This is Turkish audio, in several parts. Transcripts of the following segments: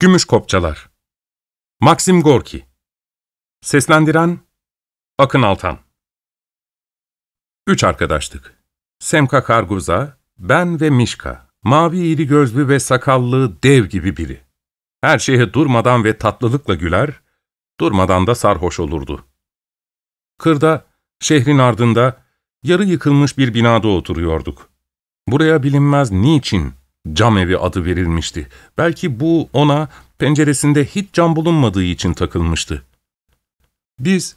Gümüş Kopçalar Maxim Gorki Seslendiren Akın Altan Üç arkadaştık. Semka Karguza, ben ve Mişka. Mavi iri gözlü ve sakallı dev gibi biri. Her şeye durmadan ve tatlılıkla güler, durmadan da sarhoş olurdu. Kırda, şehrin ardında, yarı yıkılmış bir binada oturuyorduk. Buraya bilinmez niçin Cam evi adı verilmişti. Belki bu ona penceresinde hiç cam bulunmadığı için takılmıştı. Biz,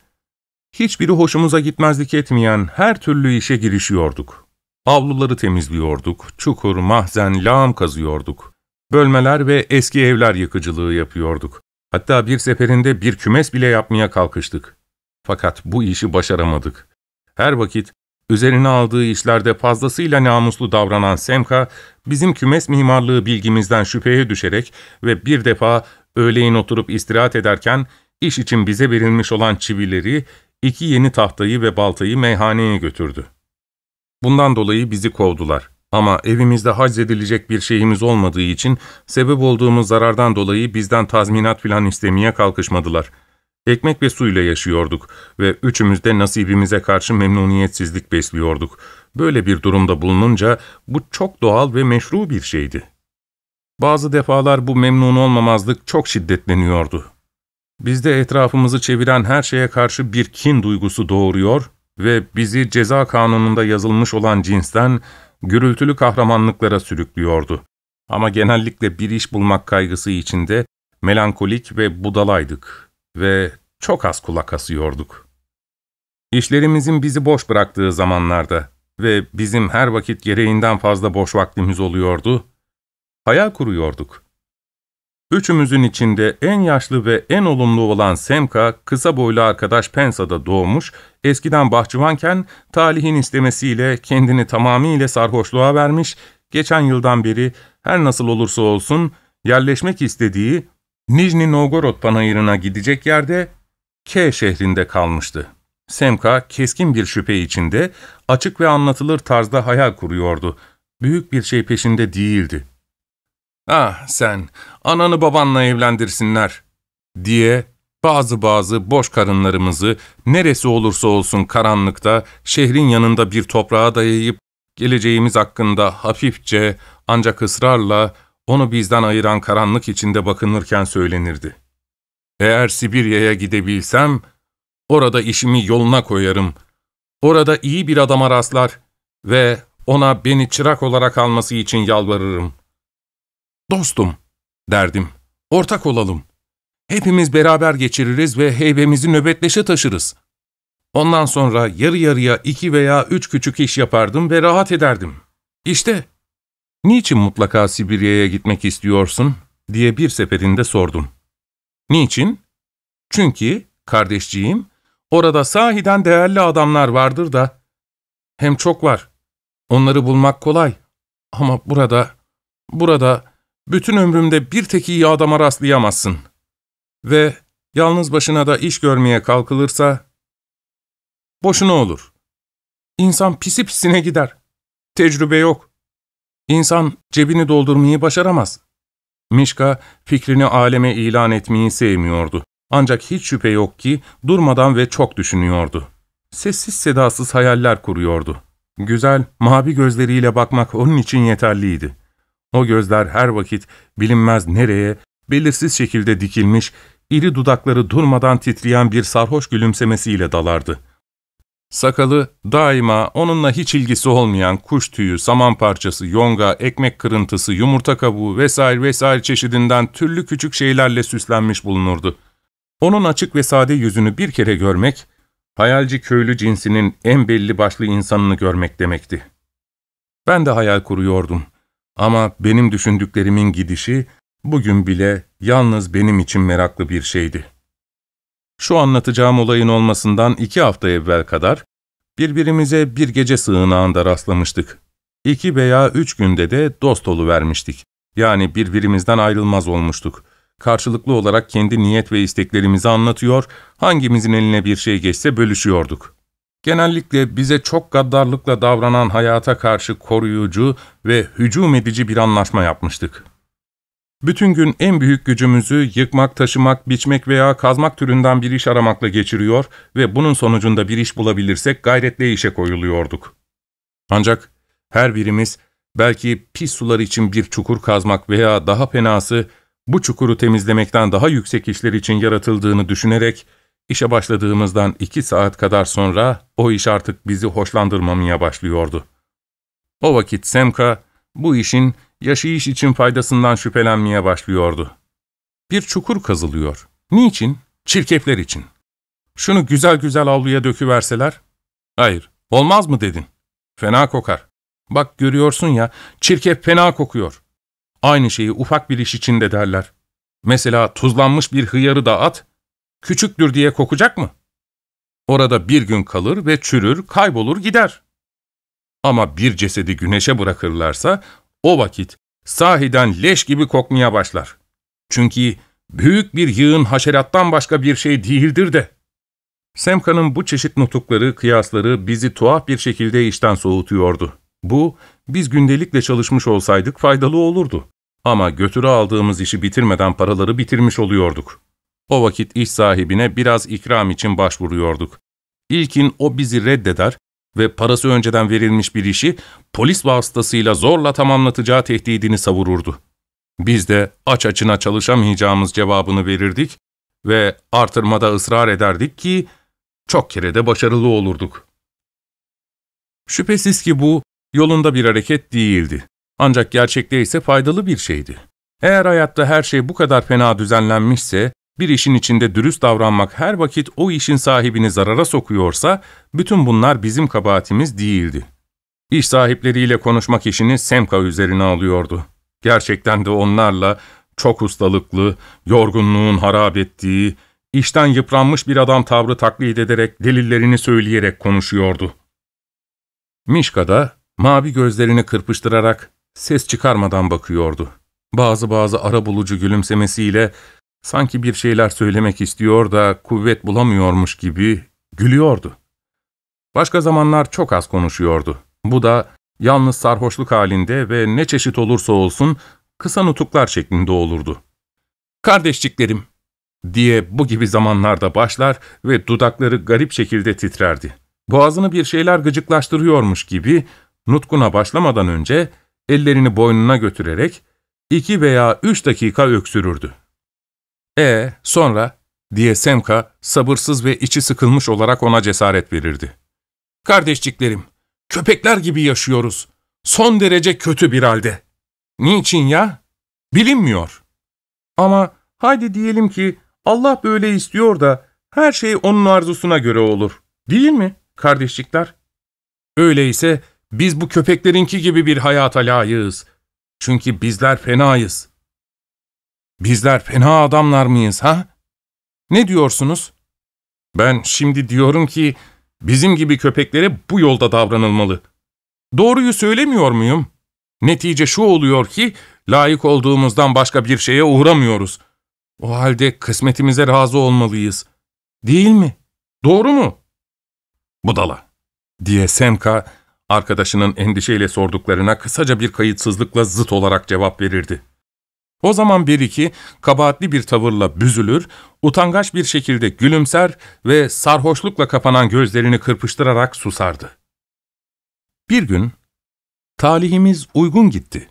hiçbiri hoşumuza gitmezlik etmeyen her türlü işe girişiyorduk. Avluları temizliyorduk, çukur, mahzen, lağım kazıyorduk. Bölmeler ve eski evler yıkıcılığı yapıyorduk. Hatta bir seferinde bir kümes bile yapmaya kalkıştık. Fakat bu işi başaramadık. Her vakit Üzerine aldığı işlerde fazlasıyla namuslu davranan Semka, bizim kümes mimarlığı bilgimizden şüpheye düşerek ve bir defa öğleyin oturup istirahat ederken iş için bize verilmiş olan çivileri, iki yeni tahtayı ve baltayı meyhaneye götürdü. Bundan dolayı bizi kovdular. Ama evimizde haczedilecek bir şeyimiz olmadığı için sebep olduğumuz zarardan dolayı bizden tazminat filan istemeye kalkışmadılar.'' Ekmek ve suyla yaşıyorduk ve üçümüz de nasibimize karşı memnuniyetsizlik besliyorduk. Böyle bir durumda bulununca bu çok doğal ve meşru bir şeydi. Bazı defalar bu memnun olmamazlık çok şiddetleniyordu. Bizde etrafımızı çeviren her şeye karşı bir kin duygusu doğuruyor ve bizi ceza kanununda yazılmış olan cinsten gürültülü kahramanlıklara sürüklüyordu. Ama genellikle bir iş bulmak kaygısı içinde melankolik ve budalaydık.'' ve çok az kulak asıyorduk. İşlerimizin bizi boş bıraktığı zamanlarda ve bizim her vakit gereğinden fazla boş vaktimiz oluyordu, hayal kuruyorduk. Üçümüzün içinde en yaşlı ve en olumlu olan Semka, kısa boylu arkadaş Pensa'da doğmuş, eskiden bahçıvanken talihin istemesiyle kendini tamamiyle sarhoşluğa vermiş, geçen yıldan beri her nasıl olursa olsun yerleşmek istediği Nijni Novgorod panayırına gidecek yerde K şehrinde kalmıştı. Semka keskin bir şüphe içinde açık ve anlatılır tarzda hayal kuruyordu. Büyük bir şey peşinde değildi. ''Ah sen, ananı babanla evlendirsinler.'' diye bazı bazı boş karınlarımızı neresi olursa olsun karanlıkta şehrin yanında bir toprağa dayayıp geleceğimiz hakkında hafifçe ancak ısrarla onu bizden ayıran karanlık içinde bakınırken söylenirdi. Eğer Sibirya'ya gidebilsem, orada işimi yoluna koyarım. Orada iyi bir adama rastlar ve ona beni çırak olarak alması için yalvarırım. Dostum, derdim, ortak olalım. Hepimiz beraber geçiririz ve heybemizi nöbetleşe taşırız. Ondan sonra yarı yarıya iki veya üç küçük iş yapardım ve rahat ederdim. İşte ''Niçin mutlaka Sibirya'ya gitmek istiyorsun?'' diye bir seferinde sordum. ''Niçin?'' ''Çünkü, kardeşciğim, orada sahiden değerli adamlar vardır da, hem çok var, onları bulmak kolay. Ama burada, burada, bütün ömrümde bir tek iyi adama rastlayamazsın. Ve yalnız başına da iş görmeye kalkılırsa, boşuna olur. İnsan pisi pisine gider. Tecrübe yok.'' İnsan cebini doldurmayı başaramaz. Mişka fikrini aleme ilan etmeyi sevmiyordu. Ancak hiç şüphe yok ki durmadan ve çok düşünüyordu. Sessiz sedasız hayaller kuruyordu. Güzel, mavi gözleriyle bakmak onun için yeterliydi. O gözler her vakit bilinmez nereye, belirsiz şekilde dikilmiş, iri dudakları durmadan titreyen bir sarhoş gülümsemesiyle dalardı.'' Sakalı daima onunla hiç ilgisi olmayan kuş tüyü, saman parçası, yonga, ekmek kırıntısı, yumurta kabuğu vesaire vesaire çeşidinden türlü küçük şeylerle süslenmiş bulunurdu. Onun açık ve sade yüzünü bir kere görmek, hayalci köylü cinsinin en belli başlı insanını görmek demekti. Ben de hayal kuruyordum ama benim düşündüklerimin gidişi bugün bile yalnız benim için meraklı bir şeydi şu anlatacağım olayın olmasından iki hafta evvel kadar birbirimize bir gece sığınağında rastlamıştık. İki veya üç günde de dost vermiştik. Yani birbirimizden ayrılmaz olmuştuk. Karşılıklı olarak kendi niyet ve isteklerimizi anlatıyor, hangimizin eline bir şey geçse bölüşüyorduk. Genellikle bize çok gaddarlıkla davranan hayata karşı koruyucu ve hücum edici bir anlaşma yapmıştık. Bütün gün en büyük gücümüzü yıkmak, taşımak, biçmek veya kazmak türünden bir iş aramakla geçiriyor ve bunun sonucunda bir iş bulabilirsek gayretle işe koyuluyorduk. Ancak her birimiz belki pis sular için bir çukur kazmak veya daha penası bu çukuru temizlemekten daha yüksek işler için yaratıldığını düşünerek işe başladığımızdan iki saat kadar sonra o iş artık bizi hoşlandırmamaya başlıyordu. O vakit Semka, bu işin yaşayış için faydasından şüphelenmeye başlıyordu. Bir çukur kazılıyor. Niçin? Çirkefler için. Şunu güzel güzel avluya döküverseler? Hayır, olmaz mı dedin? Fena kokar. Bak görüyorsun ya, çirkef fena kokuyor. Aynı şeyi ufak bir iş içinde derler. Mesela tuzlanmış bir hıyarı da at, küçüktür diye kokacak mı? Orada bir gün kalır ve çürür, kaybolur, gider. Ama bir cesedi güneşe bırakırlarsa o vakit sahiden leş gibi kokmaya başlar. Çünkü büyük bir yığın haşerattan başka bir şey değildir de. Semka'nın bu çeşit nutukları, kıyasları bizi tuhaf bir şekilde işten soğutuyordu. Bu, biz gündelikle çalışmış olsaydık faydalı olurdu. Ama götürü aldığımız işi bitirmeden paraları bitirmiş oluyorduk. O vakit iş sahibine biraz ikram için başvuruyorduk. İlkin o bizi reddeder, ve parası önceden verilmiş bir işi polis vasıtasıyla zorla tamamlatacağı tehdidini savururdu. Biz de aç açına çalışamayacağımız cevabını verirdik ve artırmada ısrar ederdik ki çok kere de başarılı olurduk. Şüphesiz ki bu yolunda bir hareket değildi. Ancak gerçekte ise faydalı bir şeydi. Eğer hayatta her şey bu kadar fena düzenlenmişse, bir işin içinde dürüst davranmak her vakit o işin sahibini zarara sokuyorsa, bütün bunlar bizim kabahatimiz değildi. İş sahipleriyle konuşmak işini Semka üzerine alıyordu. Gerçekten de onlarla çok ustalıklı, yorgunluğun harap ettiği, işten yıpranmış bir adam tavrı taklit ederek, delillerini söyleyerek konuşuyordu. Mişka da mavi gözlerini kırpıştırarak ses çıkarmadan bakıyordu. Bazı bazı ara bulucu gülümsemesiyle Sanki bir şeyler söylemek istiyor da kuvvet bulamıyormuş gibi gülüyordu. Başka zamanlar çok az konuşuyordu. Bu da yalnız sarhoşluk halinde ve ne çeşit olursa olsun kısa nutuklar şeklinde olurdu. ''Kardeşçiklerim!'' diye bu gibi zamanlarda başlar ve dudakları garip şekilde titrerdi. Boğazını bir şeyler gıcıklaştırıyormuş gibi nutkuna başlamadan önce ellerini boynuna götürerek iki veya üç dakika öksürürdü. E sonra diye Semka sabırsız ve içi sıkılmış olarak ona cesaret verirdi. Kardeşciklerim, köpekler gibi yaşıyoruz. Son derece kötü bir halde. Niçin ya? Bilinmiyor. Ama haydi diyelim ki Allah böyle istiyor da her şey onun arzusuna göre olur. Değil mi kardeşlikler? Öyleyse biz bu köpeklerinki gibi bir hayata layığız. Çünkü bizler fenayız. Bizler fena adamlar mıyız ha? Ne diyorsunuz? Ben şimdi diyorum ki bizim gibi köpeklere bu yolda davranılmalı. Doğruyu söylemiyor muyum? Netice şu oluyor ki layık olduğumuzdan başka bir şeye uğramıyoruz. O halde kısmetimize razı olmalıyız. Değil mi? Doğru mu? Budala diye Semka arkadaşının endişeyle sorduklarına kısaca bir kayıtsızlıkla zıt olarak cevap verirdi. O zaman bir iki kabahatli bir tavırla büzülür, utangaç bir şekilde gülümser ve sarhoşlukla kapanan gözlerini kırpıştırarak susardı. Bir gün talihimiz uygun gitti.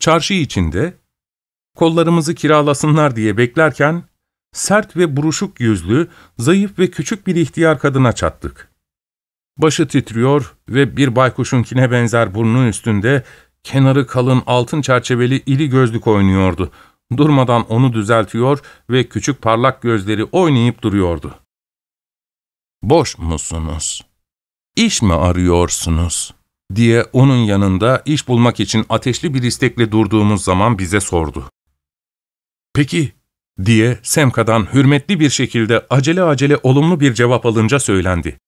Çarşı içinde kollarımızı kiralasınlar diye beklerken sert ve buruşuk yüzlü, zayıf ve küçük bir ihtiyar kadına çattık. Başı titriyor ve bir baykuşunkine benzer burnu üstünde kenarı kalın altın çerçeveli iri gözlük oynuyordu. Durmadan onu düzeltiyor ve küçük parlak gözleri oynayıp duruyordu. ''Boş musunuz? İş mi arıyorsunuz?'' diye onun yanında iş bulmak için ateşli bir istekle durduğumuz zaman bize sordu. ''Peki?'' diye Semka'dan hürmetli bir şekilde acele acele olumlu bir cevap alınca söylendi.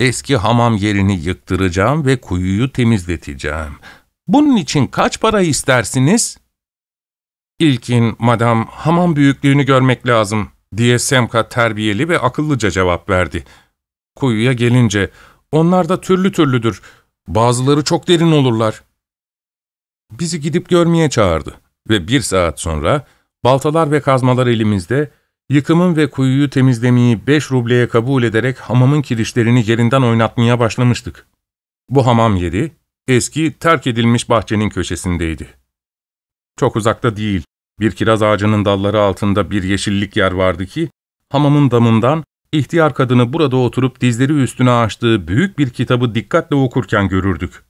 Eski hamam yerini yıktıracağım ve kuyuyu temizleteceğim. Bunun için kaç para istersiniz? İlkin, madam, hamam büyüklüğünü görmek lazım, diye Semka terbiyeli ve akıllıca cevap verdi. Kuyuya gelince, onlar da türlü türlüdür, bazıları çok derin olurlar. Bizi gidip görmeye çağırdı ve bir saat sonra, baltalar ve kazmalar elimizde, Yıkımın ve kuyuyu temizlemeyi beş rubleye kabul ederek hamamın kirişlerini yerinden oynatmaya başlamıştık. Bu hamam yeri, eski, terk edilmiş bahçenin köşesindeydi. Çok uzakta değil, bir kiraz ağacının dalları altında bir yeşillik yer vardı ki, hamamın damından ihtiyar kadını burada oturup dizleri üstüne açtığı büyük bir kitabı dikkatle okurken görürdük.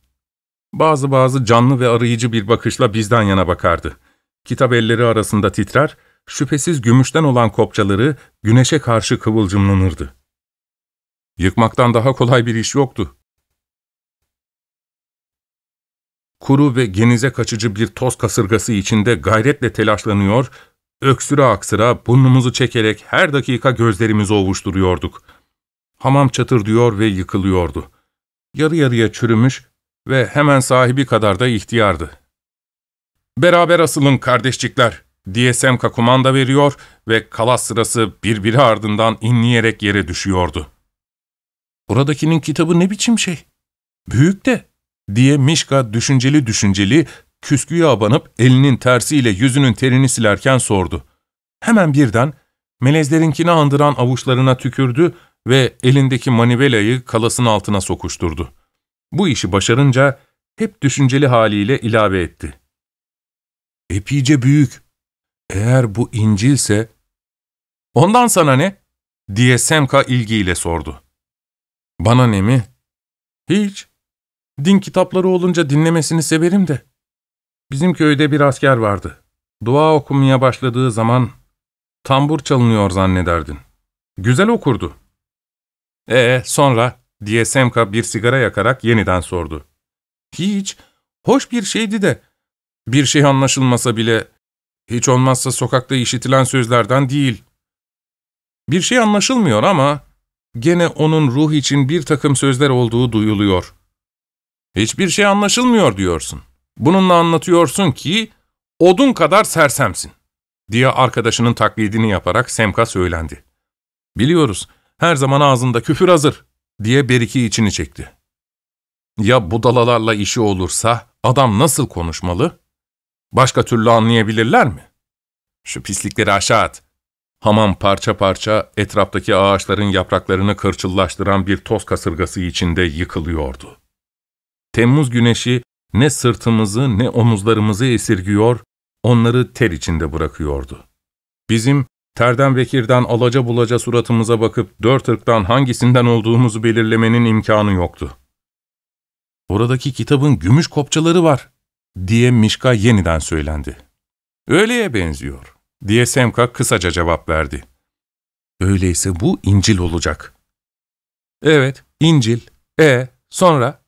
Bazı bazı canlı ve arayıcı bir bakışla bizden yana bakardı. Kitap elleri arasında titrer, şüphesiz gümüşten olan kopçaları güneşe karşı kıvılcımlanırdı. Yıkmaktan daha kolay bir iş yoktu. kuru ve genize kaçıcı bir toz kasırgası içinde gayretle telaşlanıyor, öksüre aksıra burnumuzu çekerek her dakika gözlerimizi ovuşturuyorduk. Hamam çatır diyor ve yıkılıyordu. Yarı yarıya çürümüş ve hemen sahibi kadar da ihtiyardı. ''Beraber asılın kardeşçikler!'' diye Semka kumanda veriyor ve kalas sırası birbiri ardından inleyerek yere düşüyordu. ''Buradakinin kitabı ne biçim şey? Büyük de.'' diye Mişka düşünceli düşünceli küsküye abanıp elinin tersiyle yüzünün terini silerken sordu. Hemen birden melezlerinkini andıran avuçlarına tükürdü ve elindeki manivelayı kalasın altına sokuşturdu. Bu işi başarınca hep düşünceli haliyle ilave etti. Epice büyük. Eğer bu incilse. Ondan sana ne? diye Semka ilgiyle sordu. Bana ne mi? Hiç. Din kitapları olunca dinlemesini severim de. Bizim köyde bir asker vardı. Dua okumaya başladığı zaman tambur çalınıyor zannederdin. Güzel okurdu. Ee sonra diye Semka bir sigara yakarak yeniden sordu. Hiç, hoş bir şeydi de. Bir şey anlaşılmasa bile, hiç olmazsa sokakta işitilen sözlerden değil. Bir şey anlaşılmıyor ama gene onun ruh için bir takım sözler olduğu duyuluyor.'' Hiçbir şey anlaşılmıyor diyorsun. Bununla anlatıyorsun ki odun kadar sersemsin diye arkadaşının taklidini yaparak Semka söylendi. Biliyoruz her zaman ağzında küfür hazır diye Beriki içini çekti. Ya budalalarla işi olursa adam nasıl konuşmalı? Başka türlü anlayabilirler mi? Şu pislikleri aşağı at. Hamam parça parça etraftaki ağaçların yapraklarını kırçıllaştıran bir toz kasırgası içinde yıkılıyordu. Temmuz güneşi ne sırtımızı ne omuzlarımızı esirgiyor, onları ter içinde bırakıyordu. Bizim terden ve kirden alaca bulaca suratımıza bakıp dört ırktan hangisinden olduğumuzu belirlemenin imkanı yoktu. ''Oradaki kitabın gümüş kopçaları var.'' diye Mişka yeniden söylendi. ''Öyleye benziyor.'' diye Semka kısaca cevap verdi. ''Öyleyse bu İncil olacak.'' ''Evet, İncil. E, sonra?''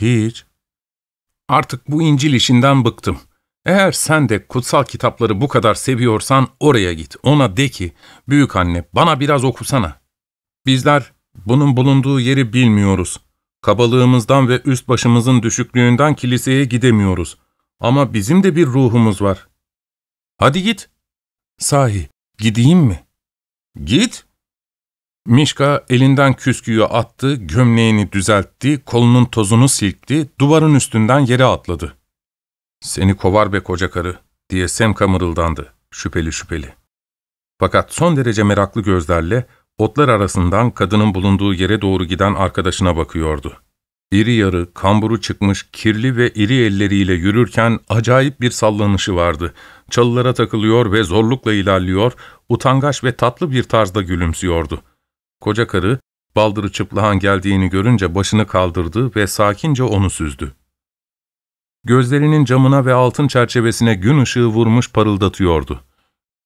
Hiç. Artık bu İncil işinden bıktım. Eğer sen de kutsal kitapları bu kadar seviyorsan oraya git. Ona de ki, büyük anne bana biraz okusana. Bizler bunun bulunduğu yeri bilmiyoruz. Kabalığımızdan ve üst başımızın düşüklüğünden kiliseye gidemiyoruz. Ama bizim de bir ruhumuz var. Hadi git. Sahi, gideyim mi? Git. Mişka elinden küsküyü attı, gömleğini düzeltti, kolunun tozunu silkti, duvarın üstünden yere atladı. ''Seni kovar be koca karı.'' diye Semka mırıldandı, şüpheli şüpheli. Fakat son derece meraklı gözlerle otlar arasından kadının bulunduğu yere doğru giden arkadaşına bakıyordu. İri yarı, kamburu çıkmış, kirli ve iri elleriyle yürürken acayip bir sallanışı vardı. Çalılara takılıyor ve zorlukla ilerliyor, utangaç ve tatlı bir tarzda gülümsüyordu. Koca karı, baldırı çıplahan geldiğini görünce başını kaldırdı ve sakince onu süzdü. Gözlerinin camına ve altın çerçevesine gün ışığı vurmuş parıldatıyordu.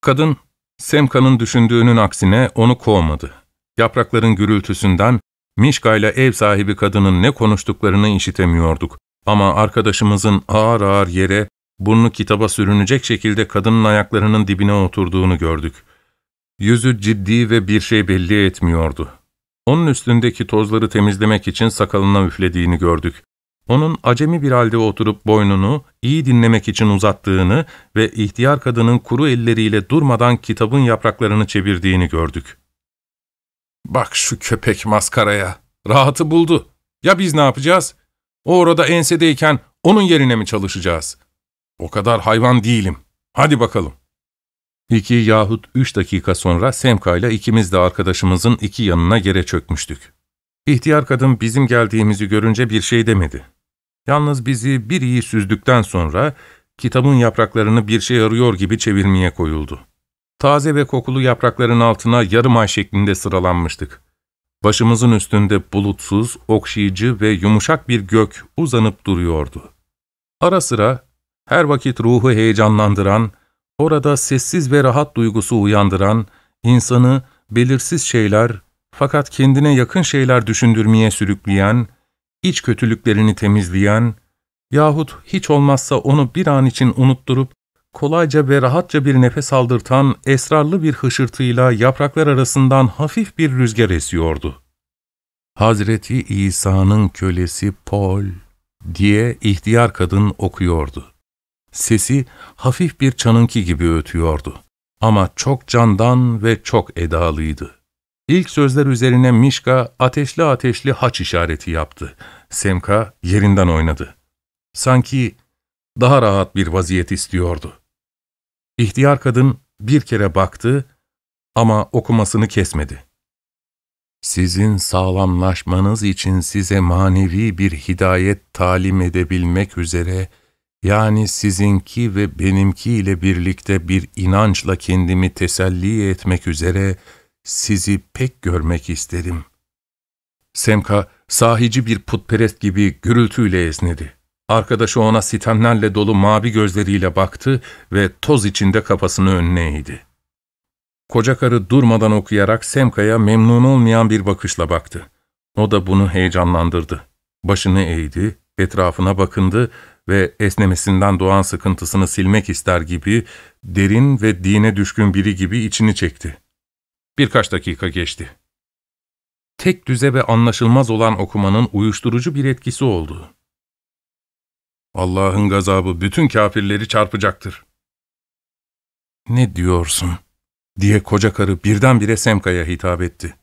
Kadın, Semka'nın düşündüğünün aksine onu kovmadı. Yaprakların gürültüsünden, Mişka ev sahibi kadının ne konuştuklarını işitemiyorduk. Ama arkadaşımızın ağır ağır yere, burnu kitaba sürünecek şekilde kadının ayaklarının dibine oturduğunu gördük. Yüzü ciddi ve bir şey belli etmiyordu. Onun üstündeki tozları temizlemek için sakalına üflediğini gördük. Onun acemi bir halde oturup boynunu iyi dinlemek için uzattığını ve ihtiyar kadının kuru elleriyle durmadan kitabın yapraklarını çevirdiğini gördük. ''Bak şu köpek maskaraya, rahatı buldu. Ya biz ne yapacağız? O orada ensedeyken onun yerine mi çalışacağız? O kadar hayvan değilim. Hadi bakalım.'' İki yahut üç dakika sonra Semka ile ikimiz de arkadaşımızın iki yanına yere çökmüştük. İhtiyar kadın bizim geldiğimizi görünce bir şey demedi. Yalnız bizi bir iyi süzdükten sonra kitabın yapraklarını bir şey arıyor gibi çevirmeye koyuldu. Taze ve kokulu yaprakların altına yarım ay şeklinde sıralanmıştık. Başımızın üstünde bulutsuz, okşayıcı ve yumuşak bir gök uzanıp duruyordu. Ara sıra her vakit ruhu heyecanlandıran, Orada sessiz ve rahat duygusu uyandıran, insanı belirsiz şeyler fakat kendine yakın şeyler düşündürmeye sürükleyen, iç kötülüklerini temizleyen yahut hiç olmazsa onu bir an için unutturup kolayca ve rahatça bir nefes aldırtan esrarlı bir hışırtıyla yapraklar arasından hafif bir rüzgar esiyordu. Hazreti İsa'nın kölesi Paul diye ihtiyar kadın okuyordu. Sesi hafif bir çanınki gibi ötüyordu. Ama çok candan ve çok edalıydı. İlk sözler üzerine Mişka ateşli ateşli haç işareti yaptı. Semka yerinden oynadı. Sanki daha rahat bir vaziyet istiyordu. İhtiyar kadın bir kere baktı ama okumasını kesmedi. Sizin sağlamlaşmanız için size manevi bir hidayet talim edebilmek üzere yani sizinki ve benimki ile birlikte bir inançla kendimi teselli etmek üzere sizi pek görmek istedim. Semka, sahici bir putperest gibi gürültüyle esnedi. Arkadaşı ona sitemlerle dolu mavi gözleriyle baktı ve toz içinde kafasını önüne eğdi. Koca karı durmadan okuyarak Semka'ya memnun olmayan bir bakışla baktı. O da bunu heyecanlandırdı. Başını eğdi, etrafına bakındı ve esnemesinden doğan sıkıntısını silmek ister gibi derin ve dine düşkün biri gibi içini çekti. Birkaç dakika geçti. Tek düze ve anlaşılmaz olan okumanın uyuşturucu bir etkisi oldu. Allah'ın gazabı bütün kafirleri çarpacaktır. Ne diyorsun? diye koca karı birdenbire Semka'ya hitap etti.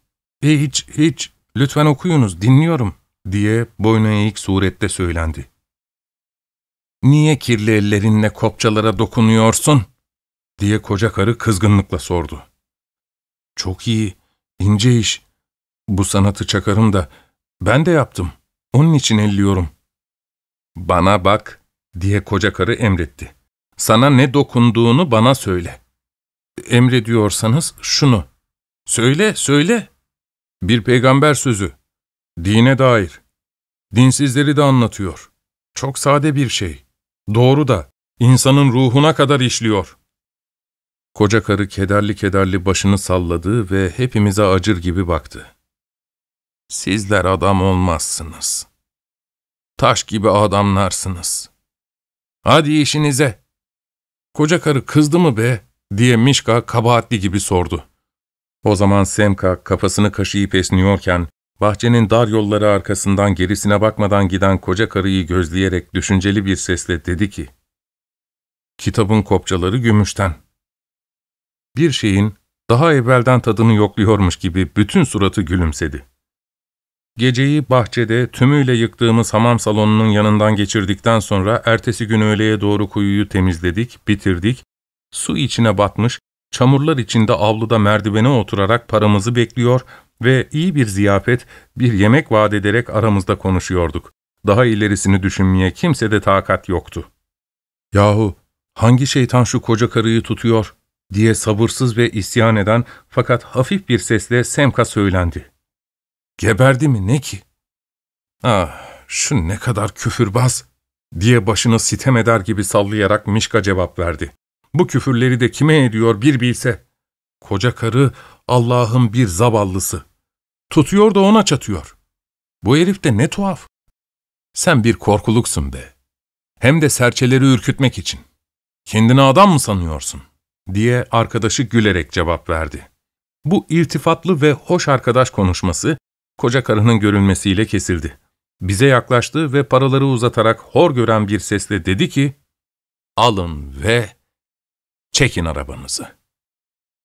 E hiç, hiç, lütfen okuyunuz, dinliyorum diye boyna eğik surette söylendi niye kirli ellerinle kopçalara dokunuyorsun? diye koca karı kızgınlıkla sordu. Çok iyi, ince iş. Bu sanatı çakarım da ben de yaptım. Onun için elliyorum. Bana bak diye koca karı emretti. Sana ne dokunduğunu bana söyle. Emrediyorsanız şunu. Söyle, söyle. Bir peygamber sözü. Dine dair. Dinsizleri de anlatıyor. Çok sade bir şey. Doğru da, insanın ruhuna kadar işliyor. Koca karı kederli kederli başını salladı ve hepimize acır gibi baktı. Sizler adam olmazsınız. Taş gibi adamlarsınız. Hadi işinize. Koca karı kızdı mı be? diye Mişka kabahatli gibi sordu. O zaman Semka kafasını kaşıyıp esniyorken Bahçenin dar yolları arkasından gerisine bakmadan giden koca karıyı gözleyerek düşünceli bir sesle dedi ki, ''Kitabın kopçaları gümüşten.'' Bir şeyin daha evvelden tadını yokluyormuş gibi bütün suratı gülümsedi. Geceyi bahçede tümüyle yıktığımız hamam salonunun yanından geçirdikten sonra ertesi gün öğleye doğru kuyuyu temizledik, bitirdik, su içine batmış, çamurlar içinde avluda merdivene oturarak paramızı bekliyor, ve iyi bir ziyafet, bir yemek vaat ederek aramızda konuşuyorduk. Daha ilerisini düşünmeye kimse de takat yoktu. ''Yahu, hangi şeytan şu koca karıyı tutuyor?'' diye sabırsız ve isyan eden fakat hafif bir sesle Semka söylendi. ''Geberdi mi ne ki?'' ''Ah, şu ne kadar küfürbaz!'' diye başını sitem eder gibi sallayarak Mişka cevap verdi. ''Bu küfürleri de kime ediyor bir bilse!'' Koca karı Allah'ın bir zavallısı. Tutuyor da ona çatıyor. Bu herif de ne tuhaf. Sen bir korkuluksun be. Hem de serçeleri ürkütmek için. Kendini adam mı sanıyorsun? diye arkadaşı gülerek cevap verdi. Bu irtifatlı ve hoş arkadaş konuşması, koca karının görünmesiyle kesildi. Bize yaklaştı ve paraları uzatarak hor gören bir sesle dedi ki, ''Alın ve çekin arabanızı.''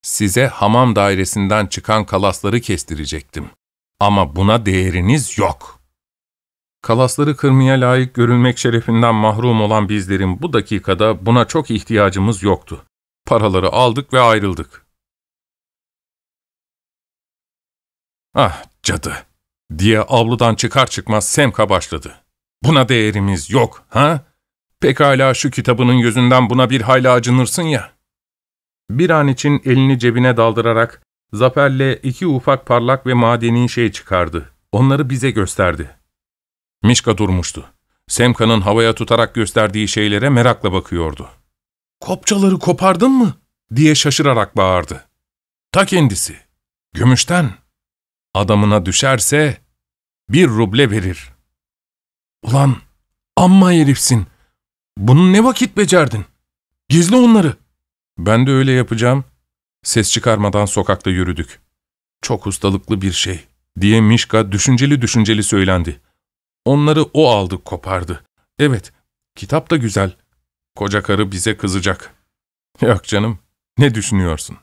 size hamam dairesinden çıkan kalasları kestirecektim. Ama buna değeriniz yok. Kalasları kırmaya layık görülmek şerefinden mahrum olan bizlerin bu dakikada buna çok ihtiyacımız yoktu. Paraları aldık ve ayrıldık. Ah cadı, diye avludan çıkar çıkmaz Semka başladı. Buna değerimiz yok, ha? Pekala şu kitabının yüzünden buna bir hayli acınırsın ya.'' Bir an için elini cebine daldırarak zaferle iki ufak parlak ve madeni şey çıkardı. Onları bize gösterdi. Mişka durmuştu. Semka'nın havaya tutarak gösterdiği şeylere merakla bakıyordu. ''Kopçaları kopardın mı?'' diye şaşırarak bağırdı. ''Ta kendisi. Gümüşten. Adamına düşerse bir ruble verir.'' ''Ulan amma herifsin. Bunu ne vakit becerdin? Gizli onları.'' Ben de öyle yapacağım. Ses çıkarmadan sokakta yürüdük. Çok ustalıklı bir şey, diye Mişka düşünceli düşünceli söylendi. Onları o aldı kopardı. Evet, kitap da güzel. Koca karı bize kızacak. Yok canım, ne düşünüyorsun?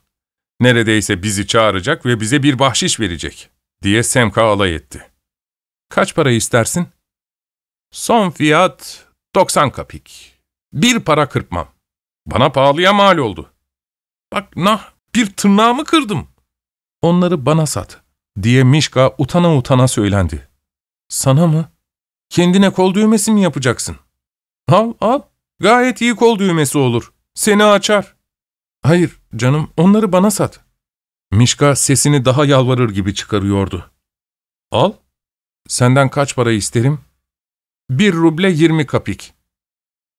Neredeyse bizi çağıracak ve bize bir bahşiş verecek, diye Semka alay etti. Kaç para istersin? Son fiyat 90 kapik. Bir para kırpmam. Bana pahalıya mal oldu. Bak nah bir tırnağımı kırdım. Onları bana sat diye Mişka utana utana söylendi. Sana mı? Kendine kol düğmesi mi yapacaksın? Al al gayet iyi kol düğmesi olur. Seni açar. Hayır canım onları bana sat. Mişka sesini daha yalvarır gibi çıkarıyordu. Al. Senden kaç para isterim? Bir ruble yirmi kapik.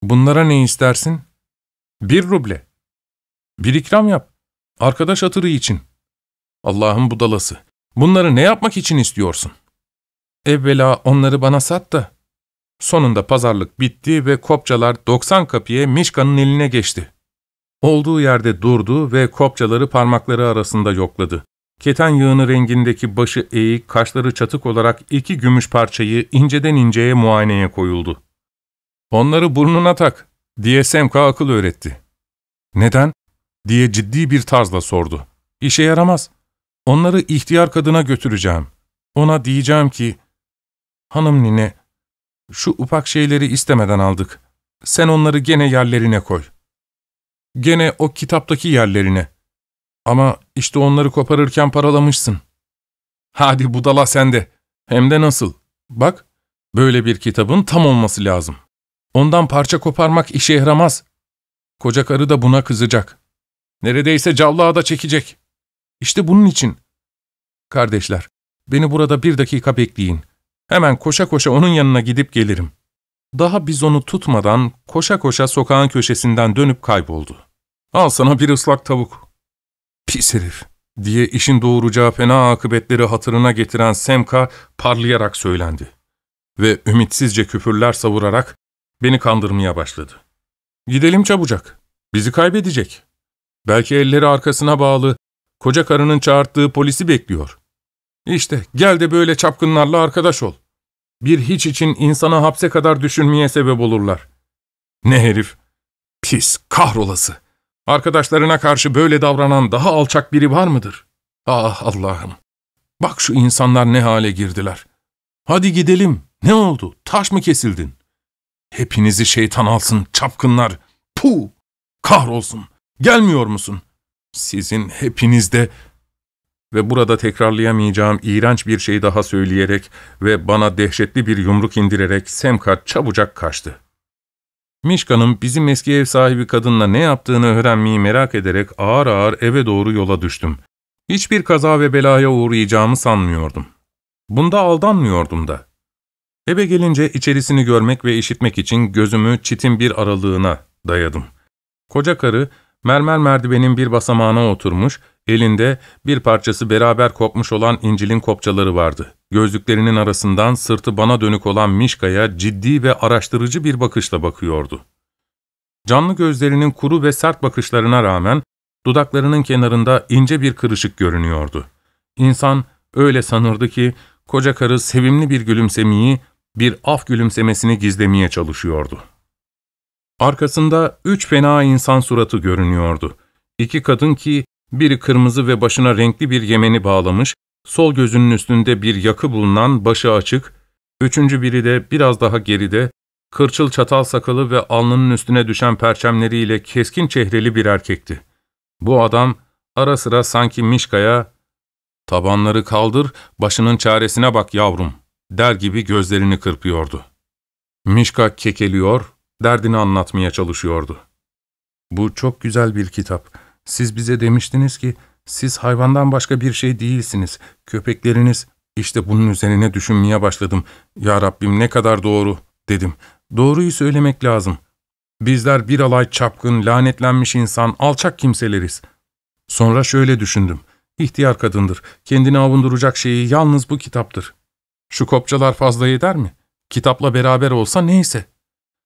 Bunlara ne istersin? Bir ruble. Bir ikram yap. Arkadaş hatırı için. Allah'ın budalası. Bunları ne yapmak için istiyorsun? Evvela onları bana sat da. Sonunda pazarlık bitti ve kopçalar 90 kapiye Mişka'nın eline geçti. Olduğu yerde durdu ve kopçaları parmakları arasında yokladı. Keten yığını rengindeki başı eğik, kaşları çatık olarak iki gümüş parçayı inceden inceye muayeneye koyuldu. ''Onları burnuna tak.'' diye Semka akıl öğretti. Neden? diye ciddi bir tarzla sordu. İşe yaramaz. Onları ihtiyar kadına götüreceğim. Ona diyeceğim ki, hanım nine, şu ufak şeyleri istemeden aldık. Sen onları gene yerlerine koy. Gene o kitaptaki yerlerine. Ama işte onları koparırken paralamışsın. Hadi budala sende. Hem de nasıl. Bak, böyle bir kitabın tam olması lazım. Ondan parça koparmak işe yaramaz. Koca karı da buna kızacak. Neredeyse cavlağa da çekecek. İşte bunun için. Kardeşler, beni burada bir dakika bekleyin. Hemen koşa koşa onun yanına gidip gelirim. Daha biz onu tutmadan koşa koşa sokağın köşesinden dönüp kayboldu. Al sana bir ıslak tavuk. Pis herif diye işin doğuracağı fena akıbetleri hatırına getiren Semka parlayarak söylendi. Ve ümitsizce küfürler savurarak Beni kandırmaya başladı. Gidelim çabucak. Bizi kaybedecek. Belki elleri arkasına bağlı, koca karının çağırttığı polisi bekliyor. İşte gel de böyle çapkınlarla arkadaş ol. Bir hiç için insana hapse kadar düşünmeye sebep olurlar. Ne herif. Pis, kahrolası. Arkadaşlarına karşı böyle davranan daha alçak biri var mıdır? Ah Allah'ım. Bak şu insanlar ne hale girdiler. Hadi gidelim. Ne oldu? Taş mı kesildin? Hepinizi şeytan alsın çapkınlar. Puh! Kahrolsun. Gelmiyor musun? Sizin hepinizde... Ve burada tekrarlayamayacağım iğrenç bir şey daha söyleyerek ve bana dehşetli bir yumruk indirerek Semka çabucak kaçtı. Mişka'nın bizim eski ev sahibi kadınla ne yaptığını öğrenmeyi merak ederek ağır ağır eve doğru yola düştüm. Hiçbir kaza ve belaya uğrayacağımı sanmıyordum. Bunda aldanmıyordum da. Eve gelince içerisini görmek ve işitmek için gözümü çitin bir aralığına dayadım. Koca karı mermer merdivenin bir basamağına oturmuş, elinde bir parçası beraber kopmuş olan incilin kopçaları vardı. Gözlüklerinin arasından sırtı bana dönük olan Mişka'ya ciddi ve araştırıcı bir bakışla bakıyordu. Canlı gözlerinin kuru ve sert bakışlarına rağmen dudaklarının kenarında ince bir kırışık görünüyordu. İnsan öyle sanırdı ki koca karı sevimli bir gülümsemeyi bir af gülümsemesini gizlemeye çalışıyordu. Arkasında üç fena insan suratı görünüyordu. İki kadın ki biri kırmızı ve başına renkli bir yemeni bağlamış, sol gözünün üstünde bir yakı bulunan başı açık, üçüncü biri de biraz daha geride, kırçıl çatal sakalı ve alnının üstüne düşen perçemleriyle keskin çehreli bir erkekti. Bu adam ara sıra sanki Mişka'ya ''Tabanları kaldır, başının çaresine bak yavrum.'' der gibi gözlerini kırpıyordu. Mişka kekeliyor, derdini anlatmaya çalışıyordu. ''Bu çok güzel bir kitap. Siz bize demiştiniz ki, siz hayvandan başka bir şey değilsiniz. Köpekleriniz, işte bunun üzerine düşünmeye başladım. Ya Rabbim ne kadar doğru.'' dedim. ''Doğruyu söylemek lazım. Bizler bir alay çapkın, lanetlenmiş insan, alçak kimseleriz.'' Sonra şöyle düşündüm. İhtiyar kadındır. Kendini avunduracak şeyi yalnız bu kitaptır. Şu kopçalar fazla yeter mi? Kitapla beraber olsa neyse.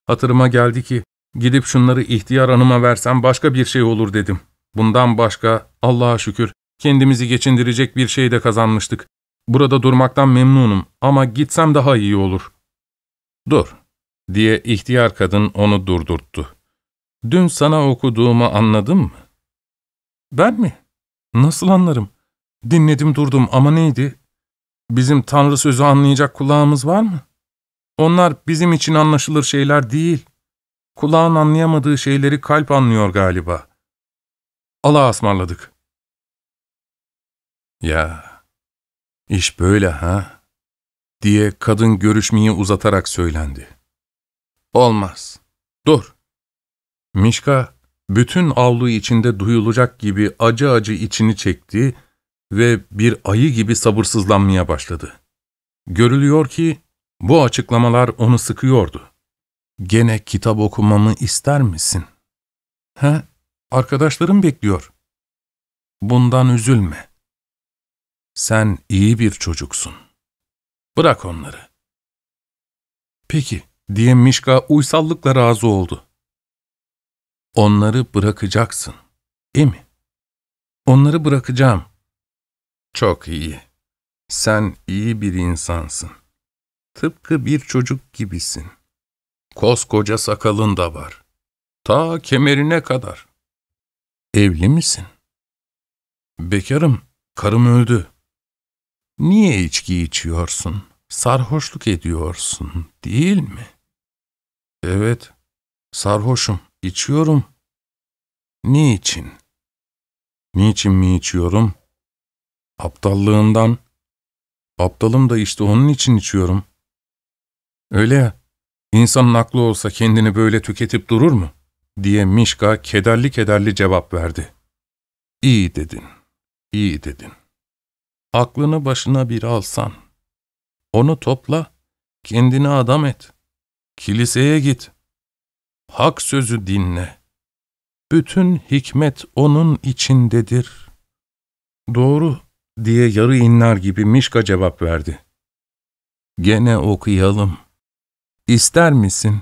Hatırıma geldi ki gidip şunları ihtiyar hanıma versem başka bir şey olur dedim. Bundan başka Allah'a şükür kendimizi geçindirecek bir şey de kazanmıştık. Burada durmaktan memnunum ama gitsem daha iyi olur. Dur diye ihtiyar kadın onu durdurttu. Dün sana okuduğumu anladın mı? Ben mi? Nasıl anlarım? Dinledim durdum ama neydi? Bizim Tanrı sözü anlayacak kulağımız var mı? Onlar bizim için anlaşılır şeyler değil. Kulağın anlayamadığı şeyleri kalp anlıyor galiba. Allah'a ısmarladık. Ya, iş böyle ha? Diye kadın görüşmeyi uzatarak söylendi. Olmaz. Dur. Mişka, bütün avlu içinde duyulacak gibi acı acı içini çekti ve bir ayı gibi sabırsızlanmaya başladı. Görülüyor ki bu açıklamalar onu sıkıyordu. ''Gene kitap okumamı ister misin?'' ''He, arkadaşlarım bekliyor.'' ''Bundan üzülme. Sen iyi bir çocuksun. Bırak onları.'' ''Peki.'' diye Mişka uysallıkla razı oldu. ''Onları bırakacaksın, değil mi?'' ''Onları bırakacağım.'' Çok iyi. Sen iyi bir insansın. Tıpkı bir çocuk gibisin. Koskoca sakalın da var. Ta kemerine kadar. Evli misin? Bekarım, karım öldü. Niye içki içiyorsun? Sarhoşluk ediyorsun, değil mi? Evet, sarhoşum, içiyorum. Niçin? Niçin mi içiyorum? Aptallığından. Aptalım da işte onun için içiyorum. Öyle ya, insanın aklı olsa kendini böyle tüketip durur mu? diye Mişka kederli kederli cevap verdi. İyi dedin, iyi dedin. Aklını başına bir alsan. Onu topla, kendini adam et. Kiliseye git. Hak sözü dinle. Bütün hikmet onun içindedir. Doğru, diye yarı inler gibi Mişka cevap verdi. Gene okuyalım. İster misin?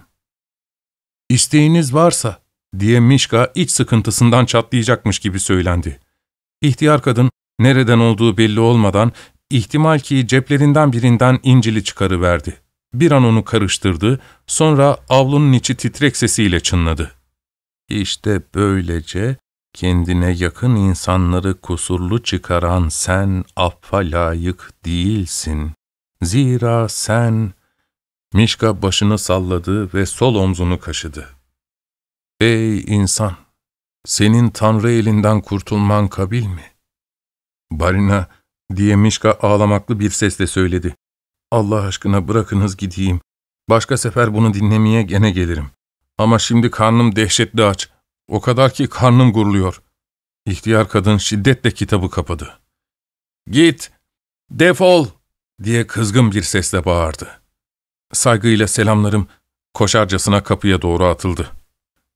İsteğiniz varsa diye Mişka iç sıkıntısından çatlayacakmış gibi söylendi. İhtiyar kadın nereden olduğu belli olmadan ihtimal ki ceplerinden birinden incili çıkarıverdi. Bir an onu karıştırdı, sonra avlunun içi titrek sesiyle çınladı. İşte böylece Kendine yakın insanları kusurlu çıkaran sen affa layık değilsin. Zira sen... Mişka başını salladı ve sol omzunu kaşıdı. Ey insan! Senin Tanrı elinden kurtulman kabil mi? Barina diye Mişka ağlamaklı bir sesle söyledi. Allah aşkına bırakınız gideyim. Başka sefer bunu dinlemeye gene gelirim. Ama şimdi karnım dehşetli aç. O kadar ki karnım guruluyor. İhtiyar kadın şiddetle kitabı kapadı. ''Git, defol!'' diye kızgın bir sesle bağırdı. Saygıyla selamlarım koşarcasına kapıya doğru atıldı.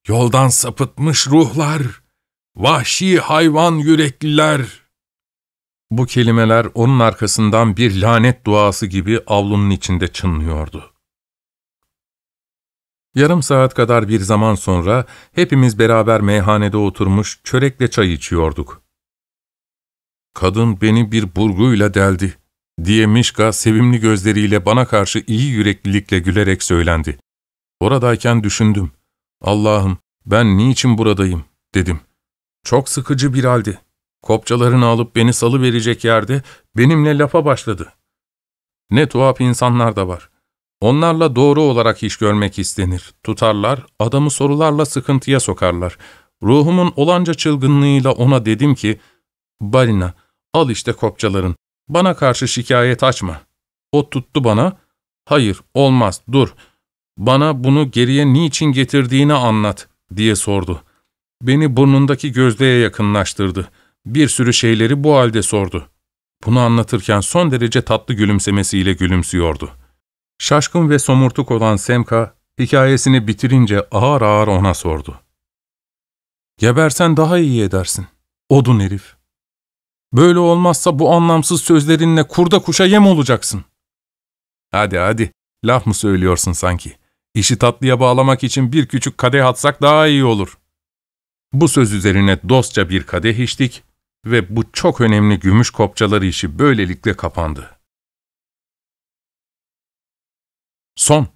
''Yoldan sapıtmış ruhlar, vahşi hayvan yürekliler!'' Bu kelimeler onun arkasından bir lanet duası gibi avlunun içinde çınlıyordu. Yarım saat kadar bir zaman sonra hepimiz beraber meyhanede oturmuş çörekle çay içiyorduk. ''Kadın beni bir burguyla deldi.'' diye Mişka sevimli gözleriyle bana karşı iyi yüreklilikle gülerek söylendi. Oradayken düşündüm. ''Allah'ım ben niçin buradayım?'' dedim. Çok sıkıcı bir haldi. Kopçalarını alıp beni salı verecek yerde benimle lafa başladı. Ne tuhaf insanlar da var. Onlarla doğru olarak iş görmek istenir. Tutarlar, adamı sorularla sıkıntıya sokarlar. Ruhumun olanca çılgınlığıyla ona dedim ki, ''Balina, al işte kopçaların. Bana karşı şikayet açma.'' O tuttu bana, ''Hayır, olmaz, dur. Bana bunu geriye niçin getirdiğini anlat.'' diye sordu. Beni burnundaki gözlüğe yakınlaştırdı. Bir sürü şeyleri bu halde sordu. Bunu anlatırken son derece tatlı gülümsemesiyle gülümsüyordu. Şaşkın ve somurtuk olan Semka, hikayesini bitirince ağır ağır ona sordu. ''Gebersen daha iyi edersin, odun herif. Böyle olmazsa bu anlamsız sözlerinle kurda kuşa yem olacaksın.'' ''Hadi hadi, laf mı söylüyorsun sanki? İşi tatlıya bağlamak için bir küçük kadeh atsak daha iyi olur.'' Bu söz üzerine dostça bir kadeh içtik ve bu çok önemli gümüş kopçaları işi böylelikle kapandı.'' Son.